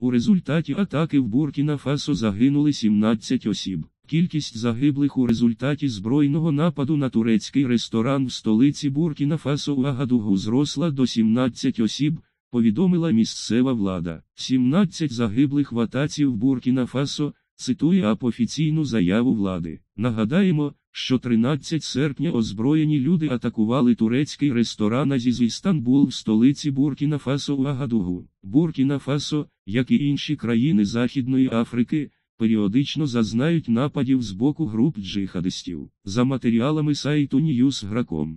У результаті атаки в Буркіна Фасо загинули 17 осіб. Кількість загиблих у результаті збройного нападу на турецький ресторан в столиці Буркіна Фасо у Агадугу зросла до 17 осіб, повідомила місцева влада. 17 загиблих в атаці в Буркіна Фасо, цитує апофіційну заяву влади. Нагадаємо, що 13 серпня озброєні люди атакували турецький ресторан Азіз Істанбул в столиці Буркіна Фасо у Агадугу. Буркіна Фасо, як і інші країни Західної Африки, періодично зазнають нападів з боку груп джихадистів за матеріалами сайту News.com.